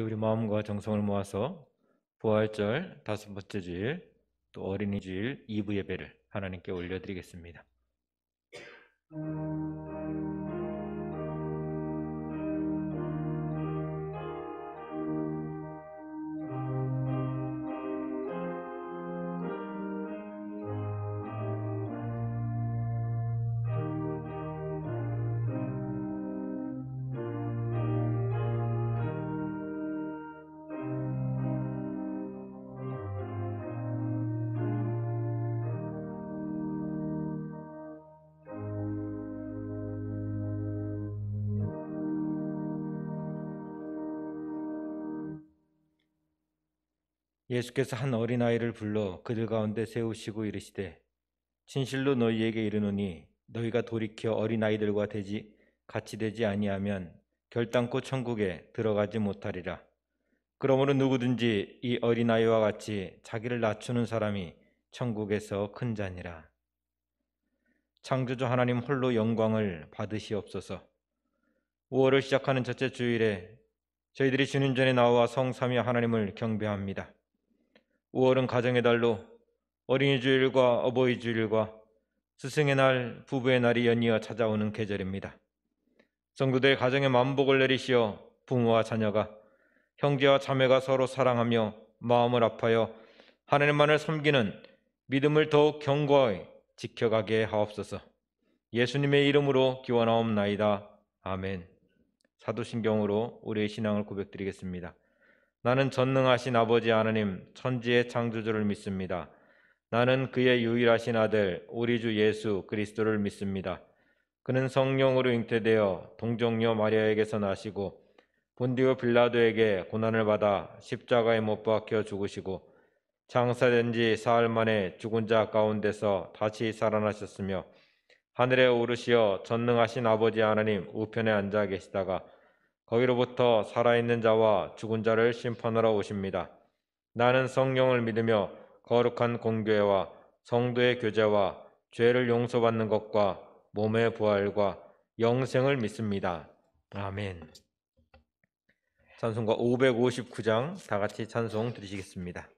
그 우리 마음과 정성을 모아서 부활절 다섯 번째 주일 또 어린이 주일 이부 예배를 하나님께 올려드리겠습니다. 예수께서 한 어린아이를 불러 그들 가운데 세우시고 이르시되 진실로 너희에게 이르노니 너희가 돌이켜 어린아이들과 되지 같이 되지 아니하면 결단코 천국에 들어가지 못하리라 그러므로 누구든지 이 어린아이와 같이 자기를 낮추는 사람이 천국에서 큰 자니라 창조주 하나님 홀로 영광을 받으시옵소서 5월을 시작하는 첫째 주일에 저희들이 주님 전에 나와 성삼위 하나님을 경배합니다. 5월은 가정의 달로 어린이 주일과 어버이 주일과 스승의 날, 부부의 날이 연이어 찾아오는 계절입니다. 성도들 가정에 만복을 내리시어 부모와 자녀가 형제와 자매가 서로 사랑하며 마음을 아파여 하나님만을 섬기는 믿음을 더욱 견고히 지켜가게 하옵소서. 예수님의 이름으로 기원하옵나이다. 아멘. 사도신경으로 우리의 신앙을 고백드리겠습니다. 나는 전능하신 아버지 하나님, 천지의 창조주를 믿습니다. 나는 그의 유일하신 아들, 우리 주 예수 그리스도를 믿습니다. 그는 성령으로 잉태되어 동정녀 마리아에게서 나시고 본디오 빌라도에게 고난을 받아 십자가에 못 박혀 죽으시고 장사된 지 사흘 만에 죽은 자 가운데서 다시 살아나셨으며 하늘에 오르시어 전능하신 아버지 하나님 우편에 앉아 계시다가 거기로부터 살아있는 자와 죽은 자를 심판하러 오십니다. 나는 성령을 믿으며 거룩한 공교회와 성도의 교제와 죄를 용서받는 것과 몸의 부활과 영생을 믿습니다. 아멘. 찬송가 559장 다 같이 찬송 드리시겠습니다.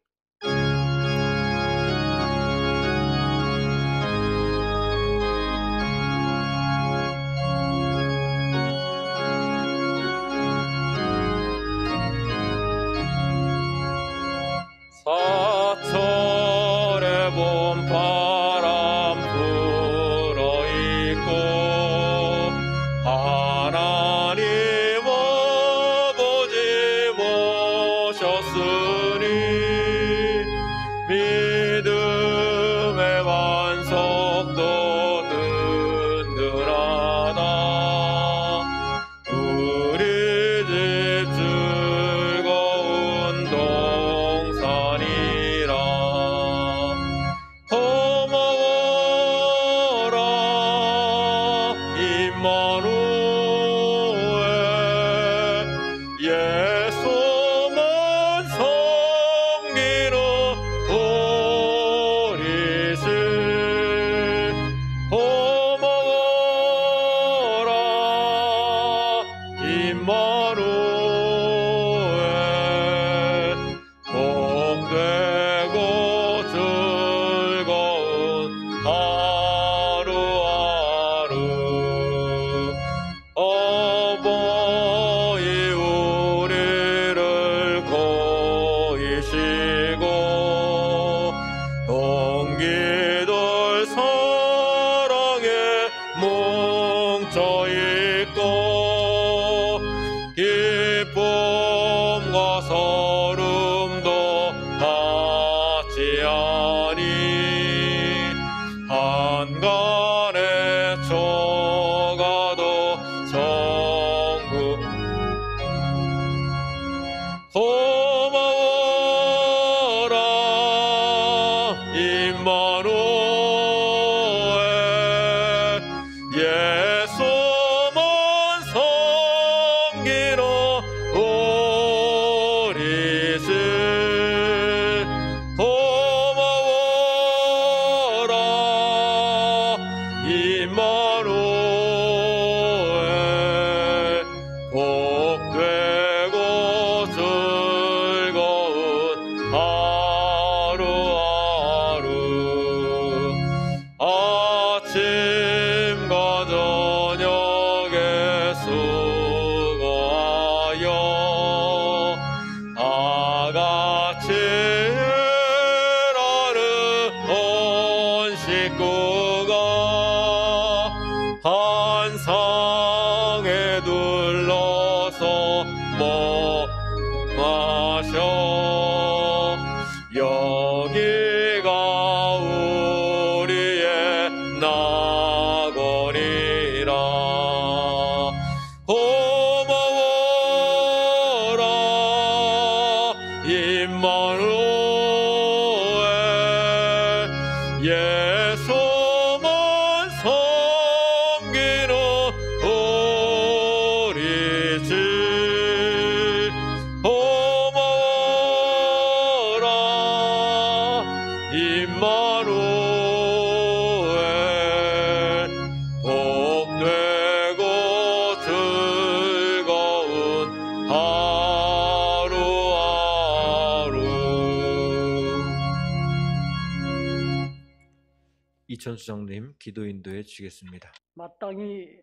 전 수장님 기도 인도해 주겠습니다. 마땅히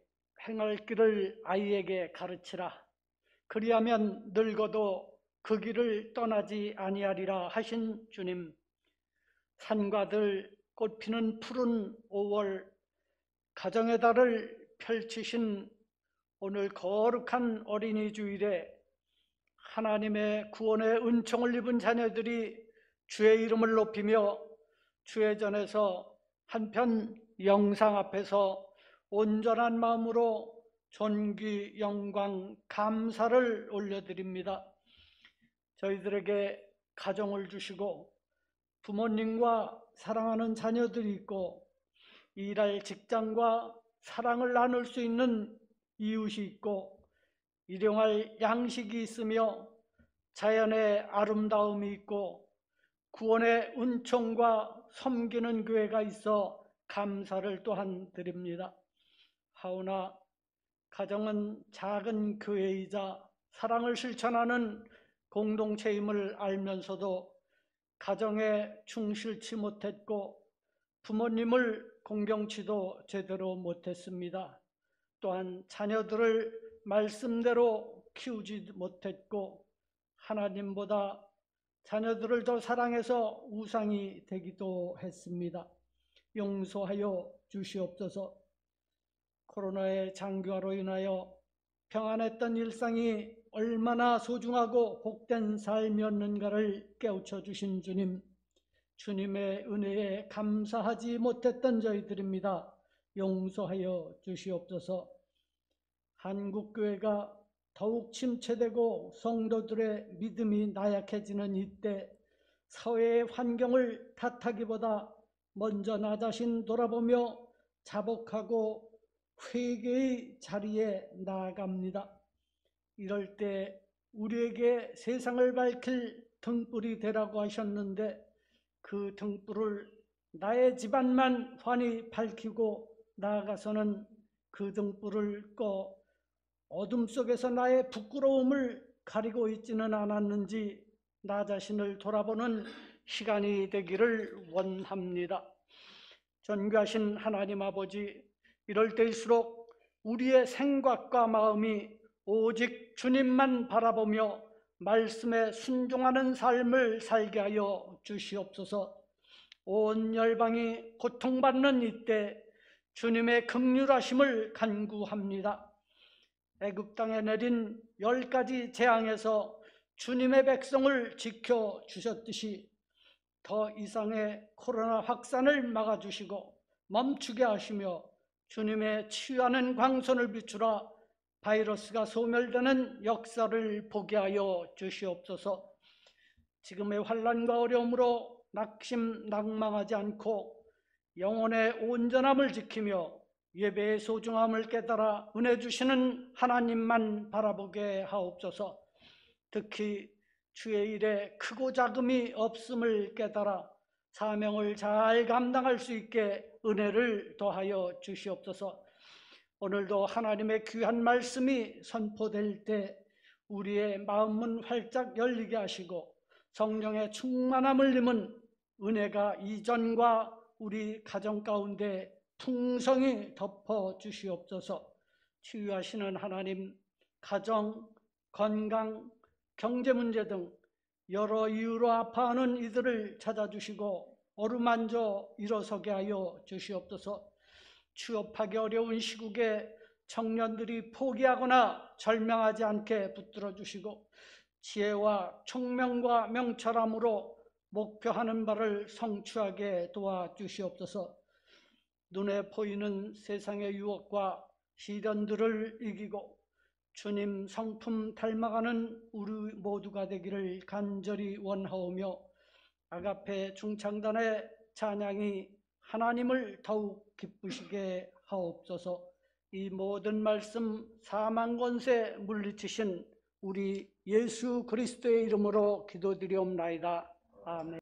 행할 길을 아이에게 가르치라. 그리하면 늙어도 그 길을 떠나지 아니하리라 하신 주님. 산과들 꽃피는 푸른 5월 가정의 달을 펼치신 오늘 거룩한 어린이 주일에 하나님의 구원의 은총을 입은 자녀들이 주의 이름을 높이며 주의 전에서 한편 영상 앞에서 온전한 마음으로 존귀, 영광, 감사를 올려드립니다. 저희들에게 가정을 주시고 부모님과 사랑하는 자녀들이 있고 일할 직장과 사랑을 나눌 수 있는 이웃이 있고 일용할 양식이 있으며 자연의 아름다움이 있고 구원의 은총과 섬기는 교회가 있어 감사를 또한 드립니다. 하오나 가정은 작은 교회이자 사랑을 실천하는 공동체임을 알면서도 가정에 충실치 못했고 부모님을 공경치도 제대로 못했습니다. 또한 자녀들을 말씀대로 키우지 못했고 하나님보다 자녀들을 더 사랑해서 우상이 되기도 했습니다. 용서하여 주시옵소서 코로나의 장기화로 인하여 평안했던 일상이 얼마나 소중하고 복된 삶이었는가를 깨우쳐 주신 주님 주님의 은혜에 감사하지 못했던 저희들입니다 용서하여 주시옵소서 한국교회가 더욱 침체되고 성도들의 믿음이 나약해지는 이때 사회의 환경을 탓하기보다 먼저 나 자신 돌아보며 자복하고 회개의 자리에 나아갑니다. 이럴 때 우리에게 세상을 밝힐 등불이 되라고 하셨는데 그 등불을 나의 집안만 환히 밝히고 나아가서는 그 등불을 꺼 어둠 속에서 나의 부끄러움을 가리고 있지는 않았는지 나 자신을 돌아보는 시간이 되기를 원합니다. 전교하신 하나님 아버지 이럴 때일수록 우리의 생각과 마음이 오직 주님만 바라보며 말씀에 순종하는 삶을 살게 하여 주시옵소서 온 열방이 고통받는 이때 주님의 긍휼하심을 간구합니다. 애굽 땅에 내린 열 가지 재앙에서 주님의 백성을 지켜 주셨듯이 더 이상의 코로나 확산을 막아주시고 멈추게 하시며 주님의 치유하는 광선을 비추라 바이러스가 소멸되는 역사를 보게 하여 주시옵소서. 지금의 환란과 어려움으로 낙심 낙망하지 않고 영혼의 온전함을 지키며 예배의 소중함을 깨달아 은혜 주시는 하나님만 바라보게 하옵소서 특히 주의 일에 크고 작음이 없음을 깨달아 사명을 잘 감당할 수 있게 은혜를 더하여 주시옵소서 오늘도 하나님의 귀한 말씀이 선포될 때 우리의 마음은 활짝 열리게 하시고 성령의 충만함을 님은 은혜가 이전과 우리 가정 가운데 풍성히 덮어 주시옵소서 치유하시는 하나님 가정, 건강, 경제 문제 등 여러 이유로 아파하는 이들을 찾아주시고 어루만져 일어서게 하여 주시옵소서 취업하기 어려운 시국에 청년들이 포기하거나 절망하지 않게 붙들어 주시고 지혜와 총명과 명철함으로 목표하는 바를 성취하게 도와 주시옵소서 눈에 보이는 세상의 유혹과 시련들을 이기고 주님 성품 닮아가는 우리 모두가 되기를 간절히 원하오며 아가페 중창단의 찬양이 하나님을 더욱 기쁘시게 하옵소서 이 모든 말씀 사망권세 물리치신 우리 예수 그리스도의 이름으로 기도드리옵나이다. 아멘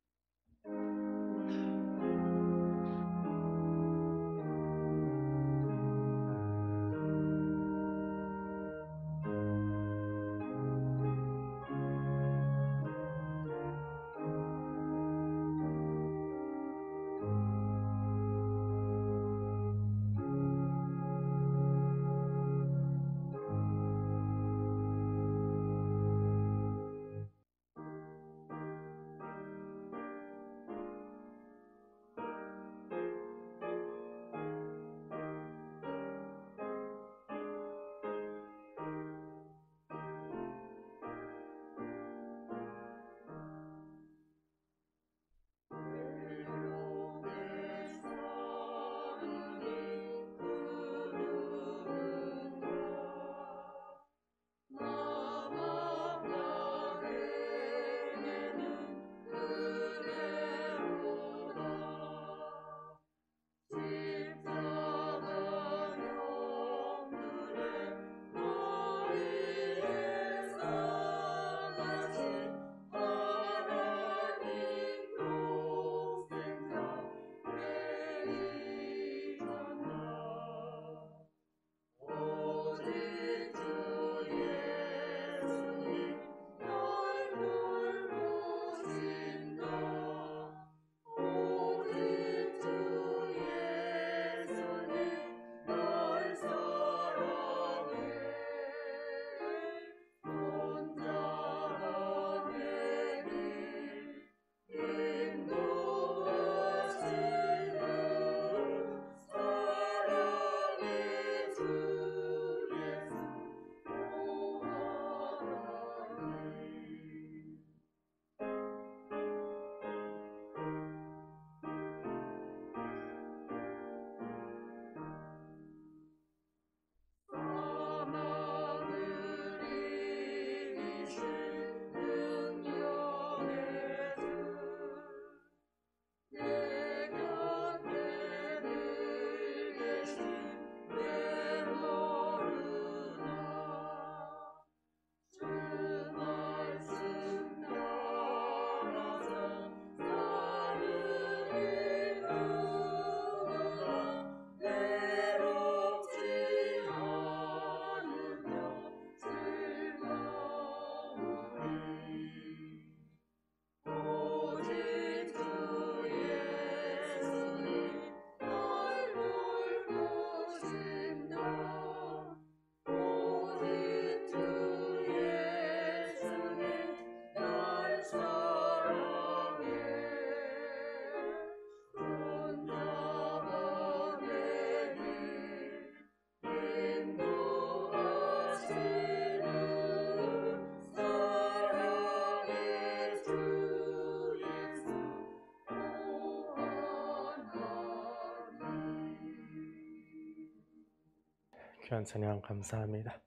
귀한 찬양 감사합니다.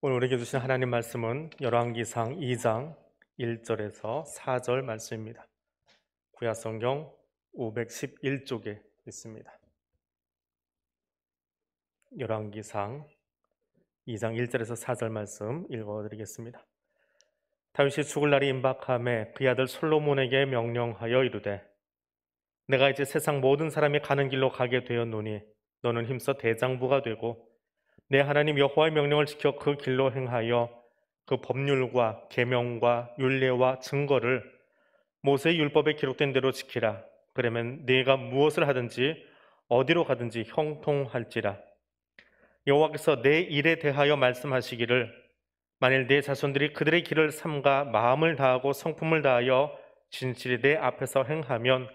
오늘 우리에게 주신 하나님 말씀은 열왕기상 2장 1절에서 4절 말씀입니다. 구약성경 511쪽에 있습니다. 열왕기상 2장 1절에서 4절 말씀 읽어드리겠습니다. 다윗이 죽을 날이 임박함에 그의 아들 솔로몬에게 명령하여 이르되 내가 이제 세상 모든 사람이 가는 길로 가게 되었노니 너는 힘써 대장부가 되고 내 하나님 여호와의 명령을 지켜 그 길로 행하여 그 법률과 계명과 윤례와 증거를 모세의 율법에 기록된 대로 지키라. 그러면 네가 무엇을 하든지 어디로 가든지 형통할지라. 여호와께서 내 일에 대하여 말씀하시기를 만일 내 자손들이 그들의 길을 삼가 마음을 다하고 성품을 다하여 진실이 내 앞에서 행하면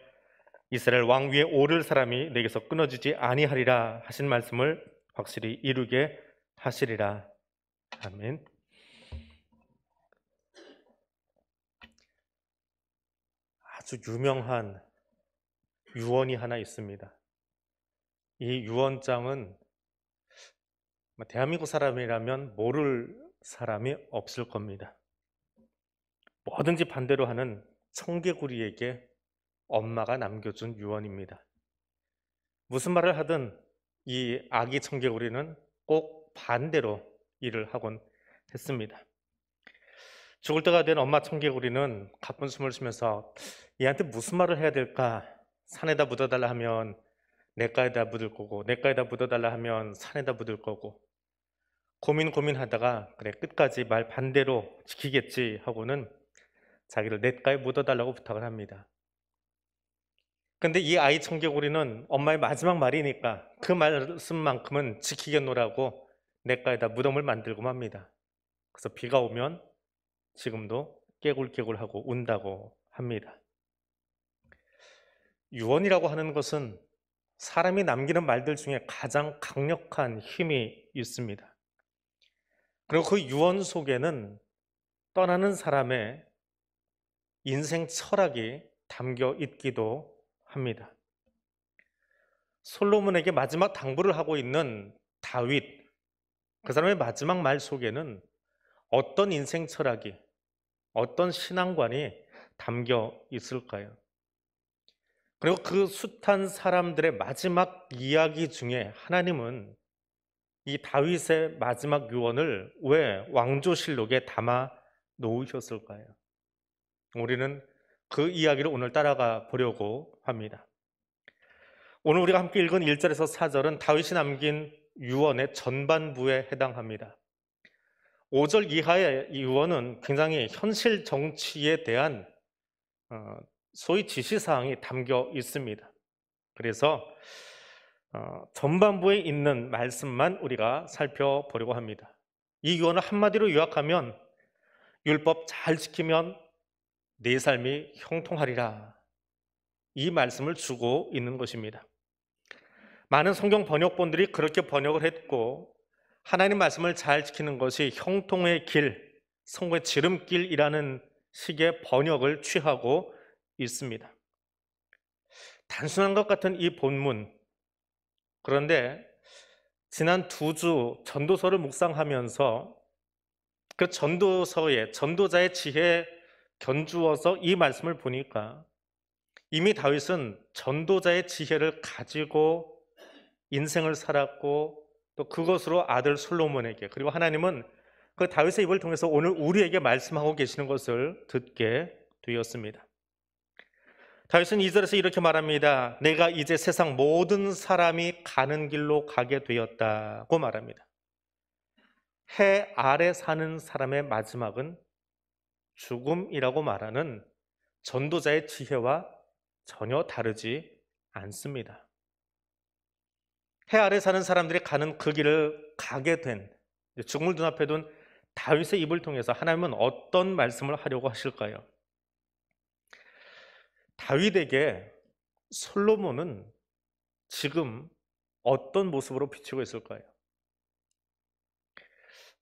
이스라엘 왕 위에 오를 사람이 내게서 끊어지지 아니하리라 하신 말씀을 확실히 이루게 하시리라. 아멘. 아주 유명한 유언이 하나 있습니다. 이 유언장은 뭐 대한민국 사람이라면 모를 사람이 없을 겁니다. 뭐든지 반대로 하는 청개구리에게 엄마가 남겨준 유언입니다. 무슨 말을 하든 이 아기 청개구리는 꼭 반대로 일을 하곤 했습니다. 죽을 때가 된 엄마 청개구리는 가쁜 숨을 쉬면서 얘한테 무슨 말을 해야 될까? 산에다 묻어달라 하면 내과에다 묻을 거고 내과에다 묻어달라 하면 산에다 묻을 거고 고민 고민하다가 그래 끝까지 말 반대로 지키겠지 하고는 자기를 냇가에 묻어달라고 부탁을 합니다. 근데 이 아이 청개구리는 엄마의 마지막 말이니까 그 말씀만큼은 지키겠노라고 냇가에다 무덤을 만들고 맙니다. 그래서 비가 오면 지금도 깨굴깨굴하고 운다고 합니다. 유언이라고 하는 것은 사람이 남기는 말들 중에 가장 강력한 힘이 있습니다. 그리고 그 유언 속에는 떠나는 사람의 인생 철학이 담겨 있기도 합니다. 솔로몬에게 마지막 당부를 하고 있는 다윗, 그 사람의 마지막 말 속에는 어떤 인생 철학이, 어떤 신앙관이 담겨 있을까요? 그리고 그 숱한 사람들의 마지막 이야기 중에 하나님은 이 다윗의 마지막 유언을 왜 왕조실록에 담아 놓으셨을까요? 우리는 그 이야기를 오늘 따라가 보려고 합니다. 오늘 우리가 함께 읽은 1절에서 4절은 다윗이 남긴 유언의 전반부에 해당합니다. 5절 이하의 유언은 굉장히 현실 정치에 대한 어, 소위 지시사항이 담겨 있습니다. 그래서 어, 전반부에 있는 말씀만 우리가 살펴보려고 합니다. 이 유언을 한마디로 요약하면 율법 잘 지키면 내 네 삶이 형통하리라. 이 말씀을 주고 있는 것입니다. 많은 성경 번역본들이 그렇게 번역을 했고 하나님 말씀을 잘 지키는 것이 형통의 길, 성공의 지름길이라는 식의 번역을 취하고 있습니다. 단순한 것 같은 이 본문. 그런데 지난 두 주 전도서를 묵상하면서 그 전도서의 전도자의 지혜 견주어서 이 말씀을 보니까 이미 다윗은 전도자의 지혜를 가지고 인생을 살았고 또 그것으로 아들 솔로몬에게 그리고 하나님은 그 다윗의 입을 통해서 오늘 우리에게 말씀하고 계시는 것을 듣게 되었습니다. 다윗은 이절에서 이렇게 말합니다. 내가 이제 세상 모든 사람이 가는 길로 가게 되었다고 말합니다. 해 아래 사는 사람의 마지막은 죽음이라고 말하는 전도자의 지혜와 전혀 다르지 않습니다. 해 아래 사는 사람들이 가는 그 길을 가게 된 죽음을 눈앞에 둔 다윗의 입을 통해서 하나님은 어떤 말씀을 하려고 하실까요? 다윗에게 솔로몬은 지금 어떤 모습으로 비치고 있을까요?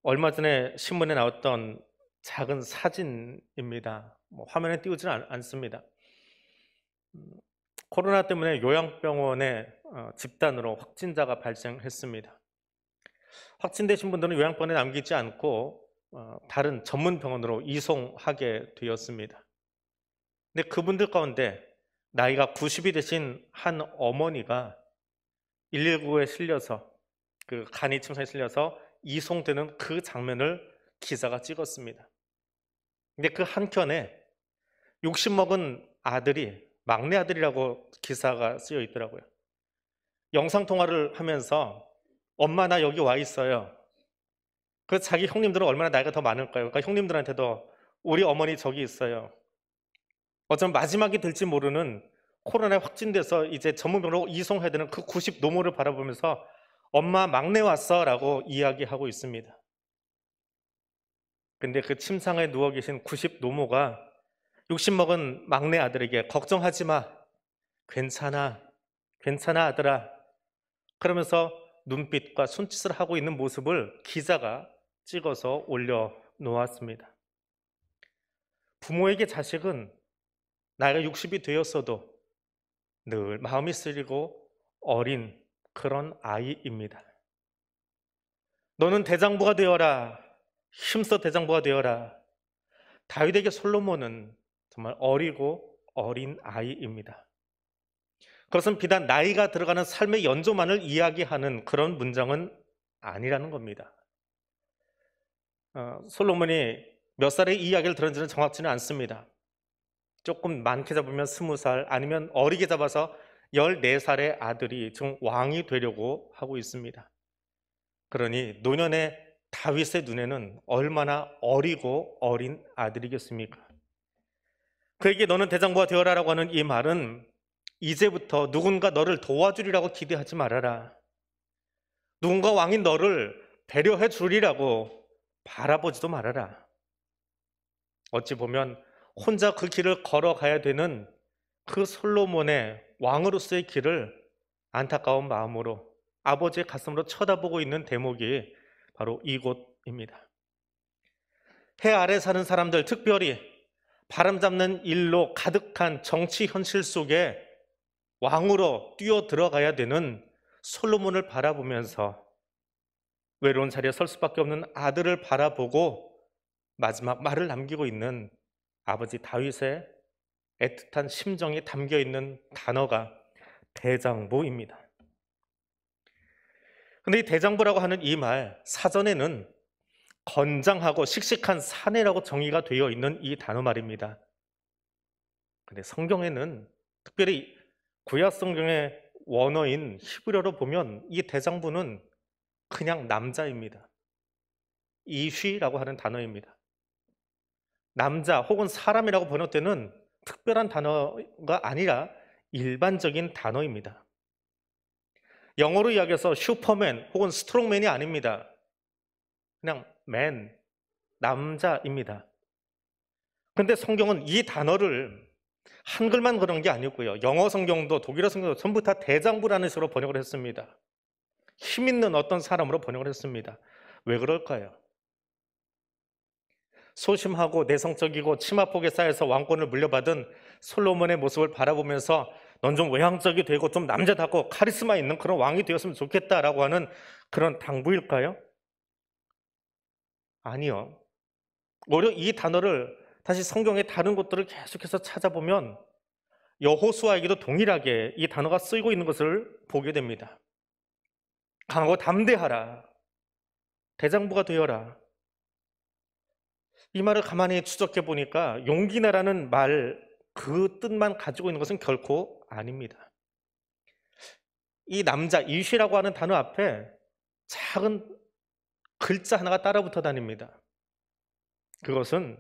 얼마 전에 신문에 나왔던 작은 사진입니다. 뭐 화면에 띄우지는 않습니다. 음, 코로나 때문에 요양병원에 어, 집단으로 확진자가 발생했습니다. 확진되신 분들은 요양병원에 남기지 않고 어, 다른 전문 병원으로 이송하게 되었습니다. 근데 그분들 가운데 나이가 90이 되신 한 어머니가 119에 실려서 그 간이 침상에 실려서 이송되는 그 장면을 기사가 찍었습니다. 근데 그 한켠에 욕심 먹은 아들이 막내 아들이라고 기사가 쓰여 있더라고요. 영상 통화를 하면서 엄마 나 여기 와 있어요. 그 자기 형님들은 얼마나 나이가 더 많을까요? 그러니까 형님들한테도 우리 어머니 저기 있어요. 어쩌면 마지막이 될지 모르는 코로나에 확진돼서 이제 전문병으로 이송해야 되는 그 90 노모를 바라보면서 엄마 막내 왔어라고 이야기하고 있습니다. 근데 그 침상에 누워 계신 90 노모가 욕심 먹은 막내 아들에게 걱정하지 마. 괜찮아. 괜찮아 아들아. 그러면서 눈빛과 손짓을 하고 있는 모습을 기자가 찍어서 올려 놓았습니다. 부모에게 자식은 나이가 60이 되었어도 늘 마음이 쓰리고 어린 그런 아이입니다. 너는 대장부가 되어라. 힘써 대장부가 되어라. 다윗에게 솔로몬은 정말 어리고 어린 아이입니다. 그것은 비단 나이가 들어가는 삶의 연조만을 이야기하는 그런 문장은 아니라는 겁니다. 어, 솔로몬이 몇 살의 이야기를 들은지는 정확치는 않습니다. 조금 많게 잡으면 스무 살 아니면 어리게 잡아서 14살의 아들이 지금 왕이 되려고 하고 있습니다. 그러니 노년에 다윗의 눈에는 얼마나 어리고 어린 아들이겠습니까? 그에게 너는 대장부가 되어라라고 하는 이 말은 이제부터 누군가 너를 도와주리라고 기대하지 말아라. 누군가 왕이 너를 배려해 주리라고 바라보지도 말아라. 어찌 보면 혼자 그 길을 걸어가야 되는 그 솔로몬의 왕으로서의 길을 안타까운 마음으로 아버지의 가슴으로 쳐다보고 있는 대목이 바로 이곳입니다. 해 아래 사는 사람들, 특별히 바람 잡는 일로 가득한 정치 현실 속에 왕으로 뛰어 들어가야 되는 솔로몬을 바라보면서 외로운 자리에 설 수밖에 없는 아들을 바라보고 마지막 말을 남기고 있는 아버지 다윗의 애틋한 심정이 담겨 있는 단어가 대장보입니다. 근데 이 대장부라고 하는 이 말 사전에는 건장하고 씩씩한 사내라고 정의가 되어 있는 이 단어 말입니다. 근데 성경에는 특별히 구약 성경의 원어인 히브리어로 보면 이 대장부는 그냥 남자입니다. 이쉬라고 하는 단어입니다. 남자 혹은 사람이라고 번역되는 특별한 단어가 아니라 일반적인 단어입니다. 영어로 이야기해서 슈퍼맨 혹은 스트롱맨이 아닙니다. 그냥 맨, 남자입니다. 그런데 성경은 이 단어를 한글만 그런 게 아니고요. 영어 성경도 독일어 성경도 전부 다 대장부라는 식으로 번역을 했습니다. 힘 있는 어떤 사람으로 번역을 했습니다. 왜 그럴까요? 소심하고 내성적이고 치마폭에 쌓여서 왕권을 물려받은 솔로몬의 모습을 바라보면서 넌좀 외향적이 되고 좀 남자답고 카리스마 있는 그런 왕이 되었으면 좋겠다라고 하는 그런 당부일까요? 아니요. 오히려 이 단어를 다시 성경의 다른 곳들을 계속해서 찾아보면 여호수아에게도 동일하게 이 단어가 쓰이고 있는 것을 보게 됩니다. 강하고 담대하라. 대장부가 되어라. 이 말을 가만히 추적해 보니까 용기나라는말 그 뜻만 가지고 있는 것은 결코 아닙니다. 이 남자 이시라고 하는 단어 앞에 작은 글자 하나가 따라붙어 다닙니다. 그것은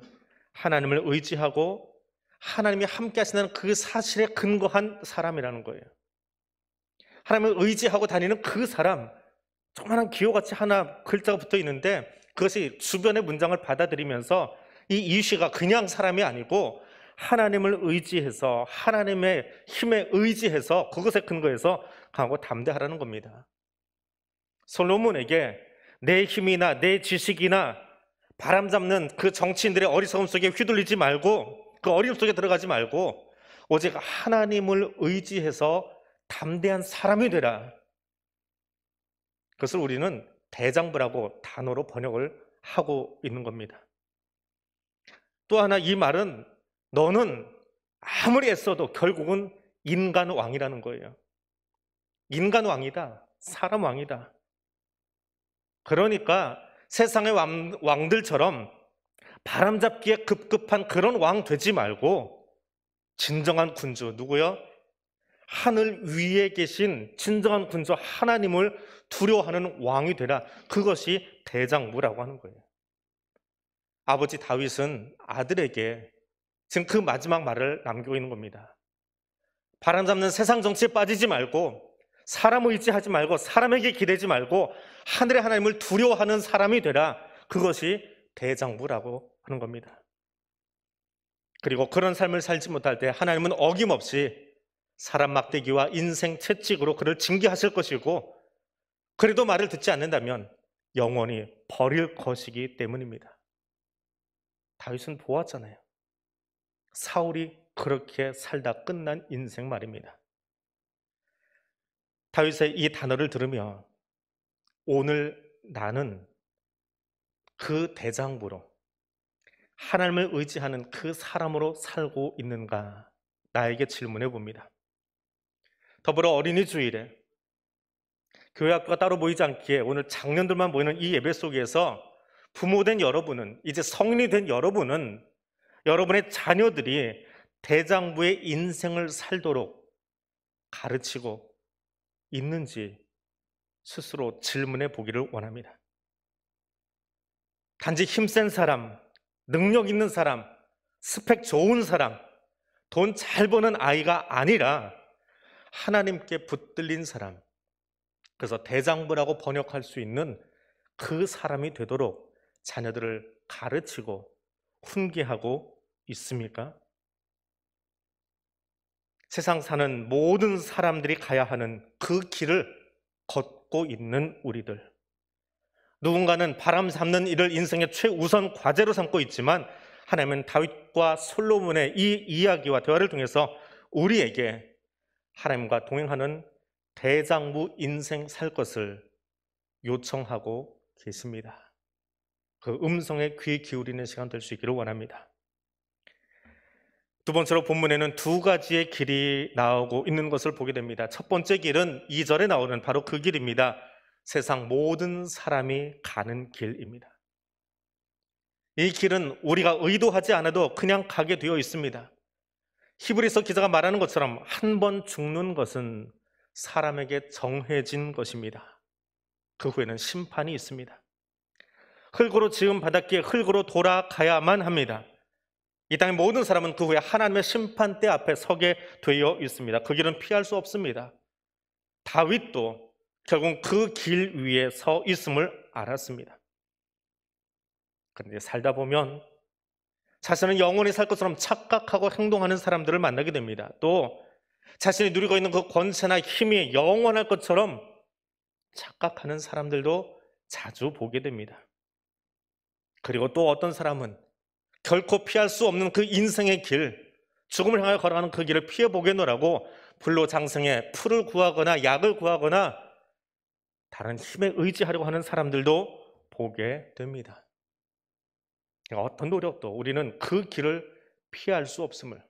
하나님을 의지하고 하나님이 함께 하시는 그 사실에 근거한 사람이라는 거예요. 하나님을 의지하고 다니는 그 사람, 조그만한 기호같이 하나 글자가 붙어 있는데 그것이 주변의 문장을 받아들이면서 이이유가 그냥 사람이 아니고 하나님을 의지해서 하나님의 힘에 의지해서 그것에 근거해서 강하고 담대하라는 겁니다. 솔로몬에게 내 힘이나 내 지식이나 바람 잡는 그 정치인들의 어리석음 속에 휘둘리지 말고 그 어리움 속에 들어가지 말고 오직 하나님을 의지해서 담대한 사람이 되라. 그것을 우리는 대장부라고 단어로 번역을 하고 있는 겁니다. 또 하나 이 말은 너는 아무리 애써도 결국은 인간 왕이라는 거예요. 인간 왕이다. 사람 왕이다. 그러니까 세상의 왕, 왕들처럼 바람잡기에 급급한 그런 왕 되지 말고 진정한 군주 누구요? 하늘 위에 계신 진정한 군주 하나님을 두려워하는 왕이 되라. 그것이 대장부라고 하는 거예요. 아버지 다윗은 아들에게 지금 그 마지막 말을 남기고 있는 겁니다. 바람 잡는 세상 정치에 빠지지 말고 사람 을 의지하지 말고 사람에게 기대지 말고 하늘의 하나님을 두려워하는 사람이 되라. 그것이 대장부라고 하는 겁니다. 그리고 그런 삶을 살지 못할 때 하나님은 어김없이 사람 막대기와 인생 채찍으로 그를 징계하실 것이고 그래도 말을 듣지 않는다면 영원히 버릴 것이기 때문입니다. 다윗은 보았잖아요. 사울이 그렇게 살다 끝난 인생 말입니다. 다윗의 이 단어를 들으며 오늘 나는 그 대장부로 하나님을 의지하는 그 사람으로 살고 있는가 나에게 질문해 봅니다. 더불어 어린이 주일에 교회 학교가 따로 보이지 않기에 오늘 장년들만 보이는 이 예배 속에서 부모된 여러분은 이제 성인이 된 여러분은 여러분의 자녀들이 대장부의 인생을 살도록 가르치고 있는지 스스로 질문해 보기를 원합니다. 단지 힘센 사람, 능력 있는 사람, 스펙 좋은 사람, 돈 잘 버는 아이가 아니라 하나님께 붙들린 사람, 그래서 대장부라고 번역할 수 있는 그 사람이 되도록 자녀들을 가르치고 훈계하고 있습니까? 세상 사는 모든 사람들이 가야 하는 그 길을 걷고 있는 우리들. 누군가는 바람 잡는 일을 인생의 최우선 과제로 삼고 있지만 하나님은 다윗과 솔로몬의 이 이야기와 대화를 통해서 우리에게 하나님과 동행하는 대장부 인생 살 것을 요청하고 계십니다. 그 음성에 귀 기울이는 시간 될 수 있기를 원합니다. 두 번째로 본문에는 두 가지의 길이 나오고 있는 것을 보게 됩니다. 첫 번째 길은 2절에 나오는 바로 그 길입니다. 세상 모든 사람이 가는 길입니다. 이 길은 우리가 의도하지 않아도 그냥 가게 되어 있습니다. 히브리서 기자가 말하는 것처럼 한 번 죽는 것은 사람에게 정해진 것입니다. 그 후에는 심판이 있습니다. 흙으로 지은 바닷기에 흙으로 돌아가야만 합니다. 이 땅의 모든 사람은 그 후에 하나님의 심판대 앞에 서게 되어 있습니다. 그 길은 피할 수 없습니다. 다윗도 결국 그 길 위에 서 있음을 알았습니다. 그런데 살다 보면 자신은 영원히 살 것처럼 착각하고 행동하는 사람들을 만나게 됩니다. 또 자신이 누리고 있는 그 권세나 힘이 영원할 것처럼 착각하는 사람들도 자주 보게 됩니다. 그리고 또 어떤 사람은 결코 피할 수 없는 그 인생의 길, 죽음을 향해 걸어가는 그 길을 피해 보겠노라고 불로 장생에 풀을 구하거나 약을 구하거나 다른 힘에 의지하려고 하는 사람들도 보게 됩니다. 그러니까 어떤 노력도 우리는 그 길을 피할 수 없음을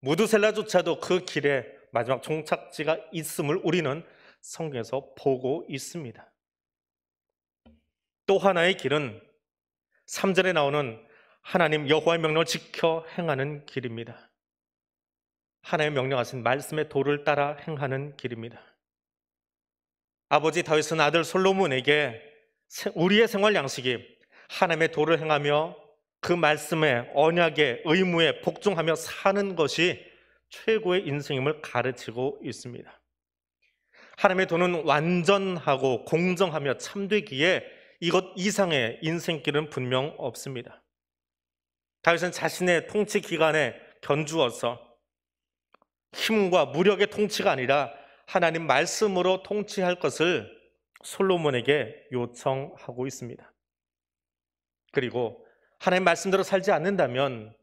무드셀라조차도 그 길에 마지막 종착지가 있음을 우리는 성경에서 보고 있습니다. 또 하나의 길은 3절에 나오는 하나님 여호와의 명령을 지켜 행하는 길입니다. 하나님의 명령하신 말씀의 도를 따라 행하는 길입니다. 아버지 다윗은 아들 솔로몬에게 우리의 생활 양식이 하나님의 도를 행하며 그 말씀의 언약의 의무에 복종하며 사는 것이 최고의 인생임을 가르치고 있습니다. 하나님의 도는 완전하고 공정하며 참되기에 이것 이상의 인생길은 분명 없습니다. 다윗은 자신의 통치 기간에 견주어서 힘과 무력의 통치가 아니라 하나님 말씀으로 통치할 것을 솔로몬에게 요청하고 있습니다. 그리고 하나님 말씀대로 살지 않는다면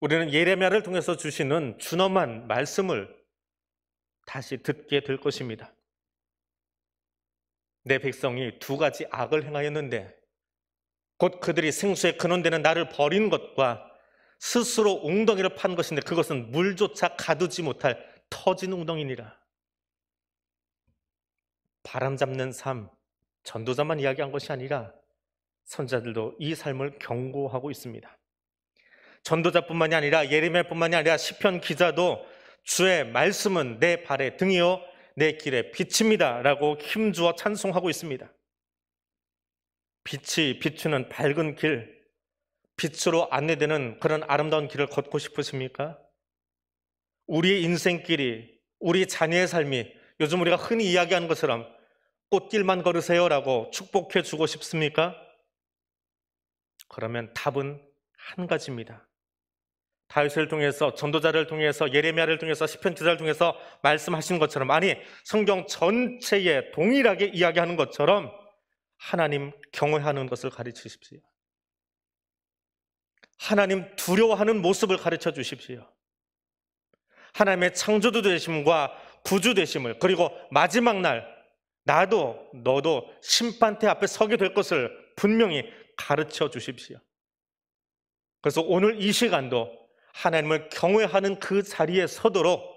우리는 예레미야를 통해서 주시는 준엄한 말씀을 다시 듣게 될 것입니다. 내 백성이 두 가지 악을 행하였는데 곧 그들이 생수의 근원되는 나를 버린 것과 스스로 웅덩이를 판 것인데 그것은 물조차 가두지 못할 터진 웅덩이니라. 바람 잡는 삶, 전도자만 이야기한 것이 아니라 선자들도 이 삶을 경고하고 있습니다. 전도자뿐만이 아니라 예레미야뿐만이 아니라 시편 기자도 주의 말씀은 내 발의 등이요 내 길에 빛입니다 라고 힘주어 찬송하고 있습니다. 빛이 비추는 밝은 길, 빛으로 안내되는 그런 아름다운 길을 걷고 싶으십니까? 우리의 인생길이, 우리 자녀의 삶이 요즘 우리가 흔히 이야기하는 것처럼 꽃길만 걸으세요라고 축복해 주고 싶습니까? 그러면 답은 한 가지입니다. 다윗을 통해서 전도자를 통해서 예레미야를 통해서 시편 기자를 통해서 말씀하신 것처럼 아니 성경 전체에 동일하게 이야기하는 것처럼 하나님 경외하는 것을 가르치십시오. 하나님 두려워하는 모습을 가르쳐 주십시오. 하나님의 창조도 되심과 구주 되심을 그리고 마지막 날 나도 너도 심판대 앞에 서게 될 것을 분명히 가르쳐 주십시오. 그래서 오늘 이 시간도 하나님을 경외하는 그 자리에 서도록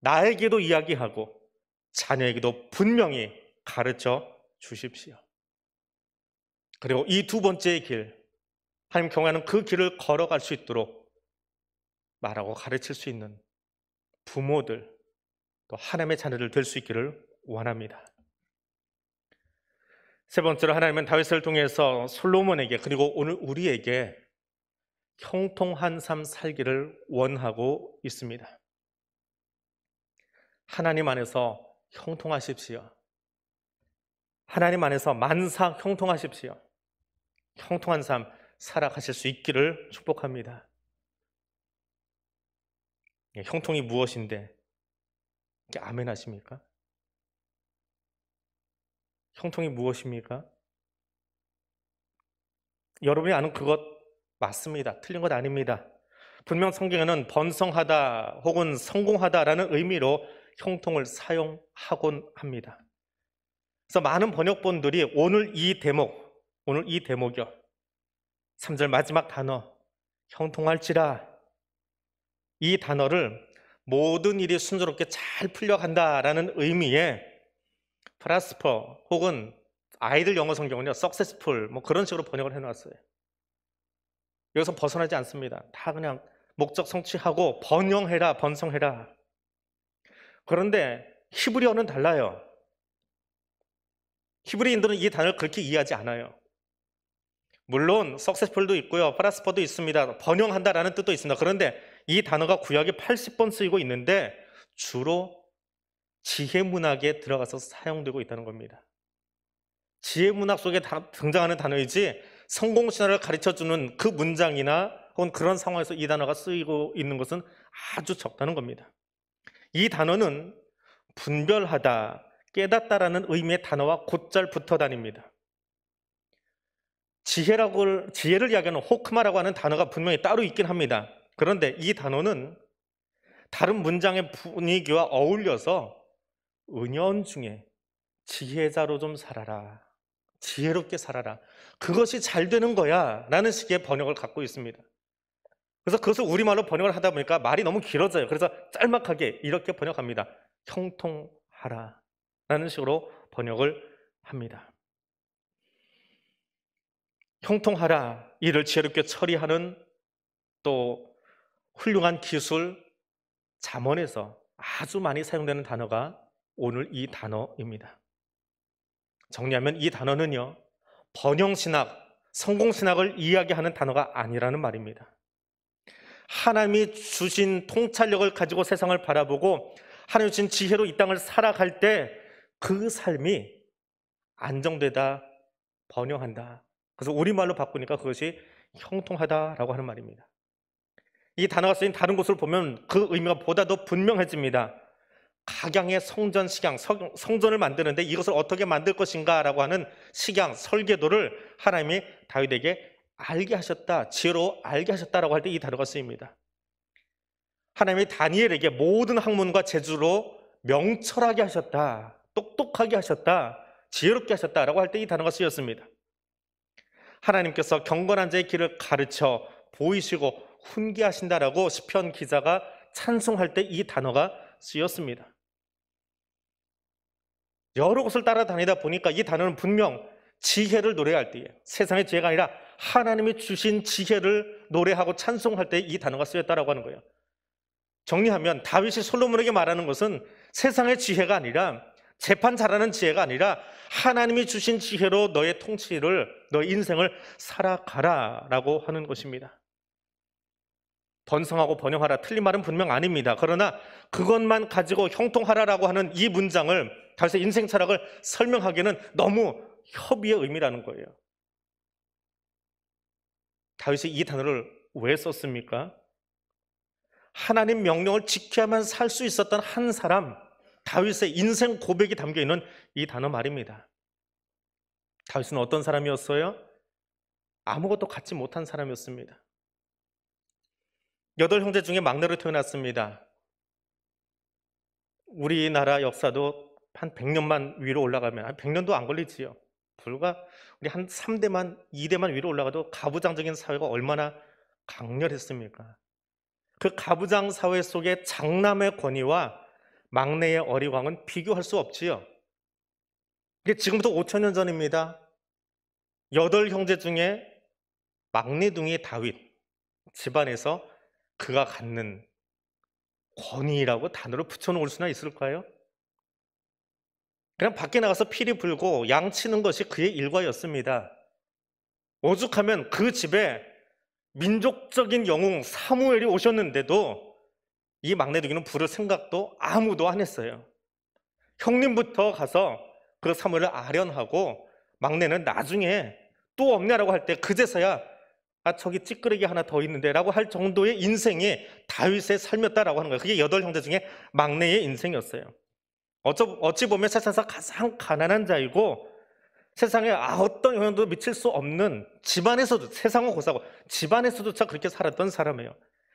나에게도 이야기하고 자녀에게도 분명히 가르쳐 주십시오. 그리고 이 두 번째의 길, 하나님 경외하는 그 길을 걸어갈 수 있도록 말하고 가르칠 수 있는 부모들, 또 하나님의 자녀들 될 수 있기를 원합니다. 세 번째로 하나님은 다윗을 통해서 솔로몬에게 그리고 오늘 우리에게 형통한 삶 살기를 원하고 있습니다. 하나님 안에서 형통하십시오. 하나님 안에서 만사 형통하십시오. 형통한 삶 살아가실 수 있기를 축복합니다. 예, 형통이 무엇인데 아멘 하십니까? 형통이 무엇입니까? 여러분이 아는 그것 맞습니다. 틀린 것 아닙니다. 분명 성경에는 번성하다 혹은 성공하다라는 의미로 형통을 사용하곤 합니다. 그래서 많은 번역본들이 오늘 이 대목, 오늘 이 대목이요. 3절 마지막 단어, 형통할지라. 이 단어를 모든 일이 순조롭게 잘 풀려간다라는 의미의 프라스퍼 혹은 아이들 영어 성경은요, successful 뭐 그런 식으로 번역을 해놨어요. 여기서 벗어나지 않습니다. 다 그냥 목적 성취하고 번영해라, 번성해라. 그런데 히브리어는 달라요. 히브리인들은 이 단어를 그렇게 이해하지 않아요. 물론 석세스폴도 있고요. 파라스퍼도 있습니다. 번영한다라는 뜻도 있습니다. 그런데 이 단어가 구약에 80번 쓰이고 있는데 주로 지혜 문학에 들어가서 사용되고 있다는 겁니다. 지혜 문학 속에 다 등장하는 단어이지 성공 신화를 가르쳐 주는 그 문장이나 혹은 그런 상황에서 이 단어가 쓰이고 있는 것은 아주 적다는 겁니다. 이 단어는 분별하다, 깨닫다라는 의미의 단어와 곧잘 붙어 다닙니다. 지혜라고 지혜를 이야기하는 호크마라고 하는 단어가 분명히 따로 있긴 합니다. 그런데 이 단어는 다른 문장의 분위기와 어울려서 은연 중에 지혜자로 좀 살아라 지혜롭게 살아라. 그것이 잘 되는 거야. 라는 식의 번역을 갖고 있습니다. 그래서 그것을 우리말로 번역을 하다 보니까 말이 너무 길어져요. 그래서 짤막하게 이렇게 번역합니다. 형통하라. 라는 식으로 번역을 합니다. 형통하라. 이를 지혜롭게 처리하는 또 훌륭한 기술, 자원에서 아주 많이 사용되는 단어가 오늘 이 단어입니다. 정리하면 이 단어는요, 번영신학, 성공신학을 이야기하는 단어가 아니라는 말입니다. 하나님이 주신 통찰력을 가지고 세상을 바라보고 하나님 주신 지혜로 이 땅을 살아갈 때 그 삶이 안정되다, 번영한다. 그래서 우리말로 바꾸니까 그것이 형통하다라고 하는 말입니다. 이 단어가 쓰인 다른 곳을 보면 그 의미가 보다 더 분명해집니다. 각양의 성전 식양, 성전을 만드는데 이것을 어떻게 만들 것인가라고 하는 식양, 설계도를 하나님이 다윗에게 알게 하셨다, 지혜로 알게 하셨다라고 할 때 이 단어가 쓰입니다. 하나님이 다니엘에게 모든 학문과 재주로 명철하게 하셨다, 똑똑하게 하셨다, 지혜롭게 하셨다라고 할 때 이 단어가 쓰였습니다. 하나님께서 경건한 자의 길을 가르쳐 보이시고 훈계하신다라고 시편 기자가 찬송할 때 이 단어가 쓰였습니다. 여러 곳을 따라다니다 보니까 이 단어는 분명 지혜를 노래할 때에 세상의 지혜가 아니라 하나님이 주신 지혜를 노래하고 찬송할 때 이 단어가 쓰였다라고 하는 거예요. 정리하면 다윗이 솔로몬에게 말하는 것은 세상의 지혜가 아니라 재판 잘하는 지혜가 아니라 하나님이 주신 지혜로 너의 통치를 너의 인생을 살아가라라고 하는 것입니다. 번성하고 번영하라 틀린 말은 분명 아닙니다. 그러나 그것만 가지고 형통하라라고 하는 이 문장을 다윗의 인생 철학을 설명하기에는 너무 협의의 의미라는 거예요. 다윗이 이 단어를 왜 썼습니까? 하나님 명령을 지켜야만 살 수 있었던 한 사람, 다윗의 인생 고백이 담겨 있는 이 단어 말입니다. 다윗은 어떤 사람이었어요? 아무것도 갖지 못한 사람이었습니다. 여덟 형제 중에 막내로 태어났습니다. 우리나라 역사도 한 100년만 위로 올라가면 한 아, 100년도 안 걸리지요. 불과 우리 한 3대만, 2대만 위로 올라가도 가부장적인 사회가 얼마나 강렬했습니까? 그 가부장 사회 속에 장남의 권위와 막내의 어리광은 비교할 수 없지요. 이게 지금부터 5 0 0 0년 전입니다. 여덟 형제 중에 막내둥이 다윗 집안에서 그가 갖는 권위라고 단어를 붙여놓을 수나 있을까요? 그냥 밖에 나가서 피리 불고 양 치는 것이 그의 일과였습니다. 오죽하면 그 집에 민족적인 영웅 사무엘이 오셨는데도 이 막내둥이는 부를 생각도 아무도 안 했어요. 형님부터 가서 그 사무엘을 아련하고 막내는 나중에 또 없냐라고 할 때 그제서야 아 저기 찌끄레기 하나 더 있는데라고 할 정도의 인생이 다윗의 삶이었다라고 하는 거예요. 그게 여덟 형제 중에 막내의 인생이었어요. 어찌 보면 세상에서 가장 가난한 자이고 세상에 아, 어떤 영향도 미칠 수 없는 집안에서도 세상을 고사고 하집안에서도차 그렇게 살았던 사람이에요.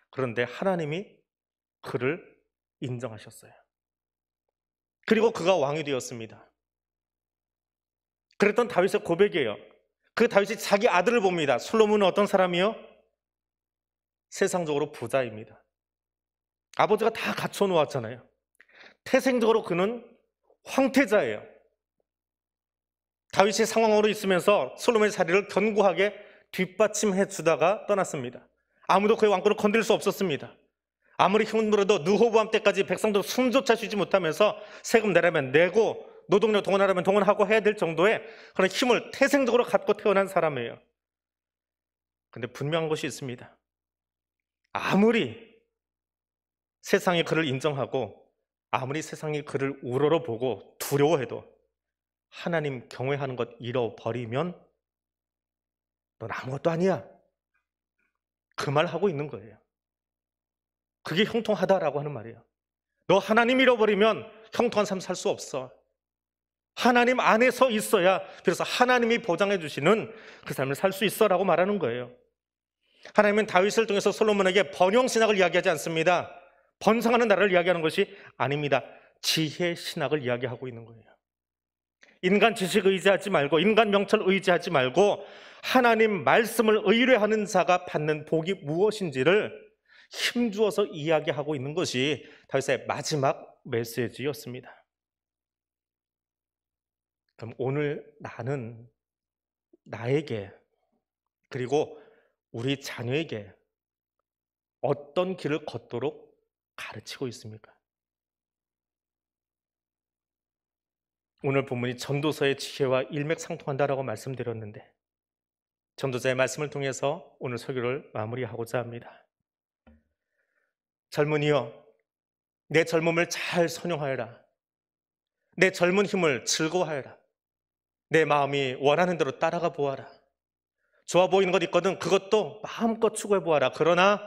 그런데 하나님이 그를 인정하셨어요. 그리고 그가 왕이 되었습니다. 그랬던 다윗의 고백이에요. 그 다윗이 자기 아들을 봅니다. 솔로몬은 어떤 사람이요? 세상적으로 부자입니다. 아버지가 다 갖춰 놓았잖아요. 태생적으로 그는 황태자예요. 다윗이 상황으로 있으면서 솔로몬의 자리를 견고하게 뒷받침해 주다가 떠났습니다. 아무도 그의 왕권을 건드릴 수 없었습니다. 아무리 힘물어도 누호보암 때까지 백성도 숨조차 쉬지 못하면서 세금 내라면 내고 노동력 동원하라면 동원하고 해야 될 정도의 그런 힘을 태생적으로 갖고 태어난 사람이에요. 근데 분명한 것이 있습니다. 아무리 세상이 그를 인정하고 아무리 세상이 그를 우러러 보고 두려워해도 하나님 경외하는 것 잃어버리면 넌 아무것도 아니야. 그 말 하고 있는 거예요. 그게 형통하다라고 하는 말이에요. 너 하나님 잃어버리면 형통한 삶살수 없어. 하나님 안에서 있어야 그래서 하나님이 보장해 주시는 그 삶을 살 수 있어라고 말하는 거예요. 하나님은 다윗을 통해서 솔로몬에게 번영 신학을 이야기하지 않습니다. 번성하는 나라를 이야기하는 것이 아닙니다. 지혜 신학을 이야기하고 있는 거예요. 인간 지식 의지하지 말고 인간 명철 의지하지 말고 하나님 말씀을 의뢰하는 자가 받는 복이 무엇인지를 힘주어서 이야기하고 있는 것이 다윗의 마지막 메시지였습니다. 그럼 오늘 나는 나에게 그리고 우리 자녀에게 어떤 길을 걷도록 가르치고 있습니까? 오늘 본문이 전도서의 지혜와 일맥상통한다라고 말씀드렸는데 전도자의 말씀을 통해서 오늘 설교를 마무리하고자 합니다. 젊은이여, 내 젊음을 잘 선용하여라. 내 젊은 힘을 즐거워하여라. 내 마음이 원하는 대로 따라가 보아라. 좋아 보이는 것 있거든 그것도 마음껏 추구해 보아라. 그러나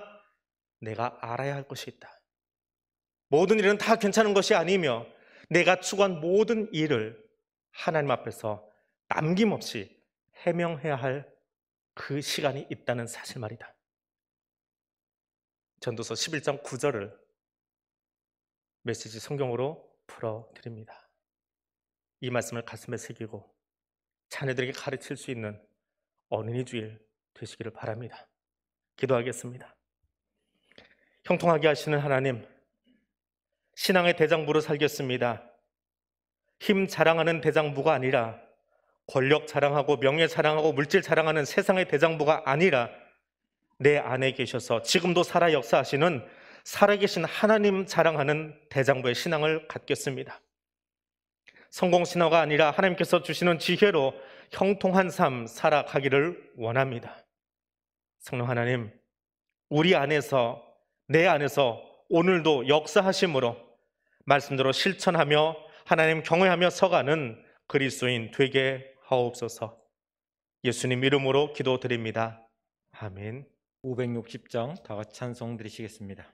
내가 알아야 할 것이 있다. 모든 일은 다 괜찮은 것이 아니며 내가 추구한 모든 일을 하나님 앞에서 남김없이 해명해야 할 그 시간이 있다는 사실 말이다. 전도서 11장 9절을 메시지 성경으로 풀어드립니다. 이 말씀을 가슴에 새기고 자녀들에게 가르칠 수 있는 어린이 주일 되시기를 바랍니다. 기도하겠습니다. 형통하게 하시는 하나님, 신앙의 대장부를 살겼습니다. 힘 자랑하는 대장부가 아니라 권력 자랑하고 명예 자랑하고 물질 자랑하는 세상의 대장부가 아니라 내 안에 계셔서 지금도 살아 역사하시는 살아계신 하나님 자랑하는 대장부의 신앙을 갖겠습니다. 성공 신화가 아니라 하나님께서 주시는 지혜로 형통한 삶 살아가기를 원합니다. 성령 하나님, 우리 안에서, 내 안에서 오늘도 역사하심으로 말씀대로 실천하며 하나님 경외하며 서가는 그리스도인 되게 하옵소서. 예수님 이름으로 기도드립니다. 아멘. 560장 다 같이 찬송 드리시겠습니다.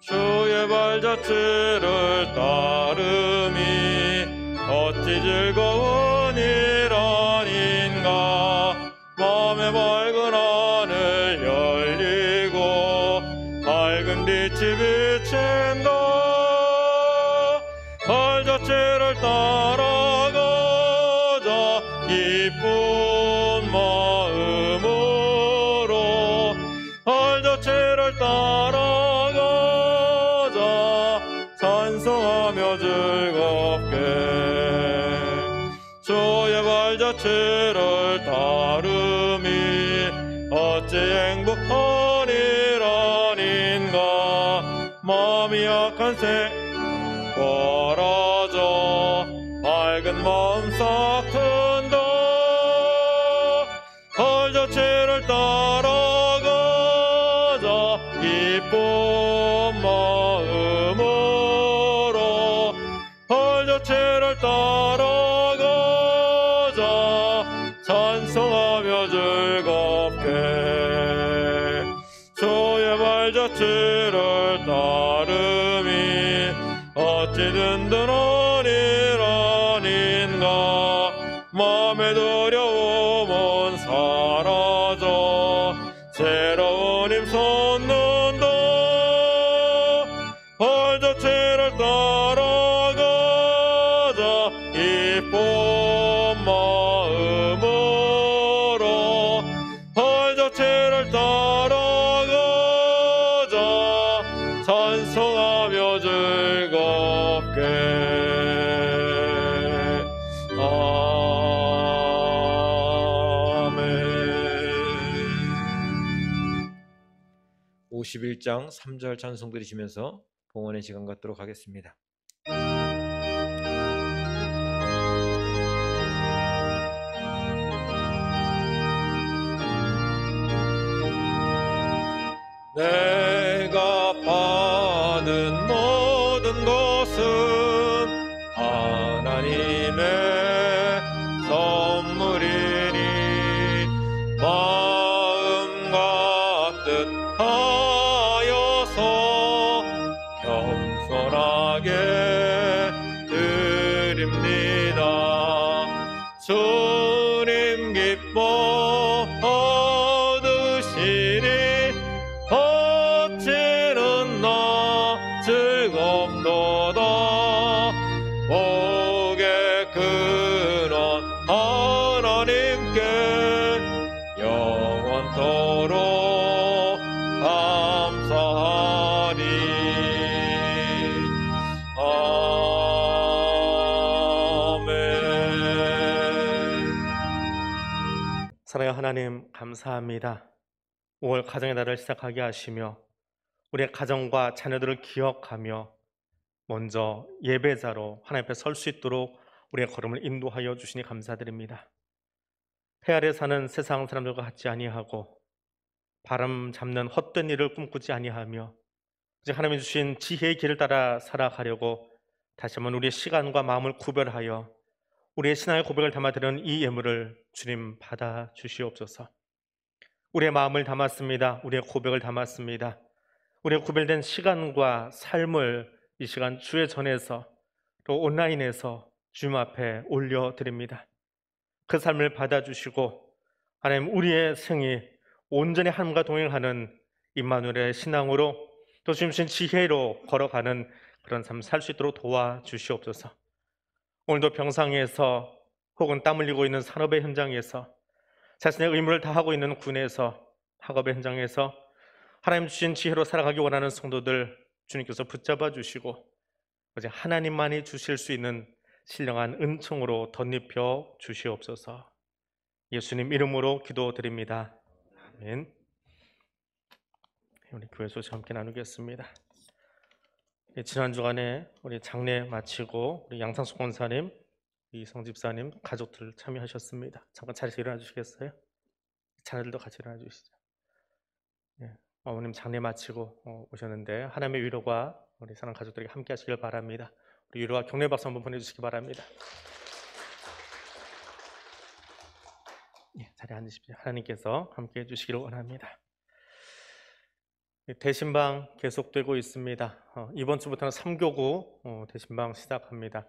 주의 발자취를 따름이 어찌 즐거워 벌어져 밝은 마음속 1장 3절 찬송 드리시면서 봉헌의 시간 갖도록 하겠습니다. 감사합니다. 5월 가정의 달을 시작하게 하시며 우리의 가정과 자녀들을 기억하며 먼저 예배자로 하나님 앞에 설 수 있도록 우리의 걸음을 인도하여 주시니 감사드립니다. 폐 아래 사는 세상 사람들과 같지 아니하고 바람 잡는 헛된 일을 꿈꾸지 아니하며 이제 하나님이 주신 지혜의 길을 따라 살아가려고 다시 한번 우리의 시간과 마음을 구별하여 우리의 신앙의 고백을 담아드리는 이 예물을 주님 받아 주시옵소서. 우리의 마음을 담았습니다. 우리의 고백을 담았습니다. 우리의 구별된 시간과 삶을 이 시간 주의 전에서 또 온라인에서 주님 앞에 올려드립니다. 그 삶을 받아주시고 하나님 우리의 생이 온전히 하나님과 동행하는 임마누엘의 신앙으로 또 주님 신 지혜로 걸어가는 그런 삶 살 수 있도록 도와주시옵소서. 오늘도 병상에서 혹은 땀 흘리고 있는 산업의 현장에서 자신의 의무를 다하고 있는 군에서 학업의 현장에서 하나님 주신 지혜로 살아가기 원하는 성도들 주님께서 붙잡아 주시고 어제 하나님만이 주실 수 있는 신령한 은총으로 덧입혀 주시옵소서. 예수님 이름으로 기도드립니다. 아멘. 우리 교회 소식 함께 나누겠습니다. 예, 지난 주간에 우리 장례 마치고 우리 양상수 권사님 이성 집사님 가족들 참여하셨습니다. 잠깐 자리에서 일어나 주시겠어요? 자녀들도 같이 일어나 주시죠. 예, 어머님 장례 마치고 어, 오셨는데 하나님의 위로가 우리 사랑 가족들에게 함께 하시길 바랍니다. 우리 위로와 격려 박수 한번 보내주시기 바랍니다. 예, 자리에 앉으십시오. 하나님께서 함께 해주시기를 원합니다. 예, 대신방 계속되고 있습니다. 어, 이번 주부터는 3교구 어, 대신방 시작합니다.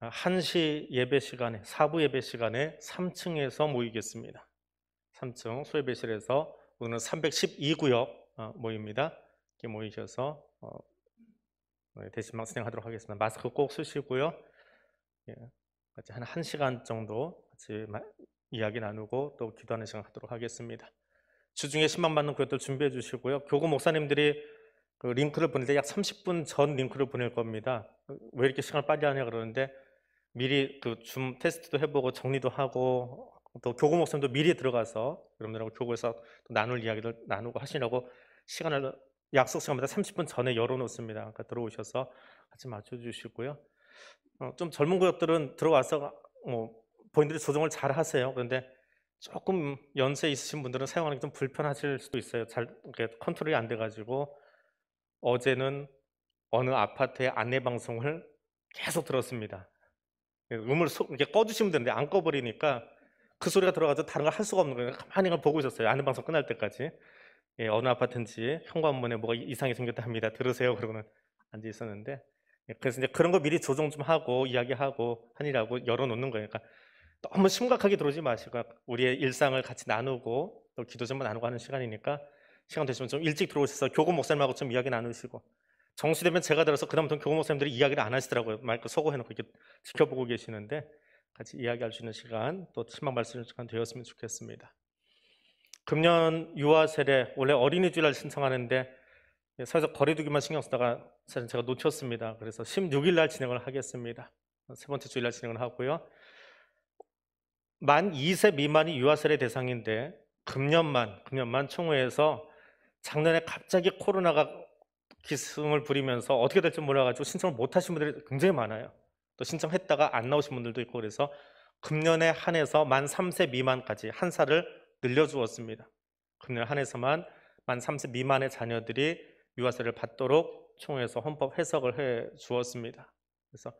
1시 아, 예배 시간에, 사부 예배 시간에 3층에서 모이겠습니다. 3층 소예배실에서 오늘은 312구역 어, 모입니다. 이렇게 모이셔서 어, 네, 대신방송하도록 하겠습니다. 마스크 꼭 쓰시고요. 예, 같이 한 1시간 정도 같이 이야기 나누고 또 기도하는 시간 하도록 하겠습니다. 주중에 10만 받는 구역들 준비해 주시고요. 교구 목사님들이 그 링크를 보낼 때 약 30분 전 링크를 보낼 겁니다. 왜 이렇게 시간을 빨리 하냐 그러는데 미리 그 줌 테스트도 해보고 정리도 하고 또 교구 목사님도 미리 들어가서 여러분들하고 교구에서 나눌 이야기들 나누고 하시라고 시간을 약속 시간보다 30분 전에 열어놓습니다. 그러니까 들어오셔서 같이 맞춰주시고요. 어, 좀 젊은 구역들은 들어와서 뭐 본인들이 조정을 잘 하세요. 그런데 조금 연세 있으신 분들은 사용하는 게 좀 불편하실 수도 있어요. 잘 컨트롤이 안 돼가지고 어제는 어느 아파트의 안내 방송을 계속 들었습니다. 음을 이렇게 꺼주시면 되는데 안 꺼버리니까 그 소리가 들어가서 다른 걸 할 수가 없는 거예요. 가만히 보고 있었어요. 아는 방송 끝날 때까지. 예, 어느 아파트인지 현관문에 뭐가 이상이 생겼다 합니다. 들으세요. 그러고는 앉아 있었는데. 예, 그래서 이제 그런 거 미리 조정 좀 하고 이야기하고 하니라고 열어놓는 거니까 그러니까 너무 심각하게 들어오지 마시고 아, 우리의 일상을 같이 나누고 또 기도 좀 나누고 하는 시간이니까 시간 되시면 좀 일찍 들어오셔서 교구 목사님하고 좀 이야기 나누시고 정시되면 제가 들어서 그다음부터 교구 목사님들이 이야기를 안 하시더라고요. 마이크 그 서고해놓고 이렇게 지켜보고 계시는데 같이 이야기할 수 있는 시간 또 희망 말씀을 시간 되었으면 좋겠습니다. 금년 유아 세례 원래 어린이 주일날 신청하는데 사회적 거리두기만 신경 쓰다가 사실 제가 놓쳤습니다. 그래서 16일 날 진행을 하겠습니다. 세 번째 주일날 진행을 하고요. 만 2세 미만이 유아 세례 대상인데 금년만 금년만 총회에서 작년에 갑자기 코로나가 기승을 부리면서 어떻게 될지 몰라가지고 신청을 못 하신 분들이 굉장히 많아요. 또 신청했다가 안 나오신 분들도 있고 그래서 금년에 한해서 만 3세 미만까지 한 살을 늘려주었습니다. 금년 한해서만 만 3세 미만의 자녀들이 유아세를 받도록 총회에서 헌법 해석을 해 주었습니다. 그래서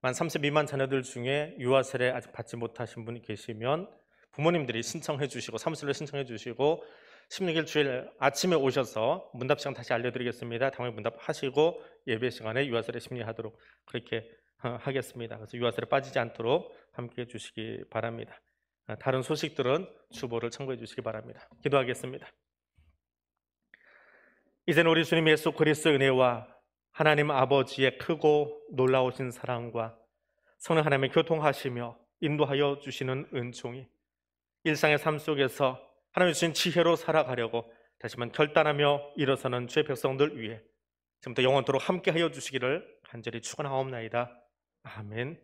만 3세 미만 자녀들 중에 유아세를 아직 받지 못하신 분이 계시면 부모님들이 신청해 주시고 사무실로 신청해 주시고 16일 주일 아침에 오셔서 문답 시간 다시 알려드리겠습니다. 당일 문답하시고 예배 시간에 유아설에 심리하도록 그렇게 어, 하겠습니다. 그래서 유아설에 빠지지 않도록 함께해 주시기 바랍니다. 어, 다른 소식들은 주보를 참고해 주시기 바랍니다. 기도하겠습니다. 이제는 우리 주님 예수 그리스도의 은혜와 하나님 아버지의 크고 놀라우신 사랑과 성령 하나님의 교통하시며 인도하여 주시는 은총이 일상의 삶 속에서 하나님 주신 지혜로 살아가려고 다시만 결단하며 일어서는 주의 백성들 위해 지금부터 영원토록 함께하여 주시기를 간절히 축원하옵나이다. 아멘.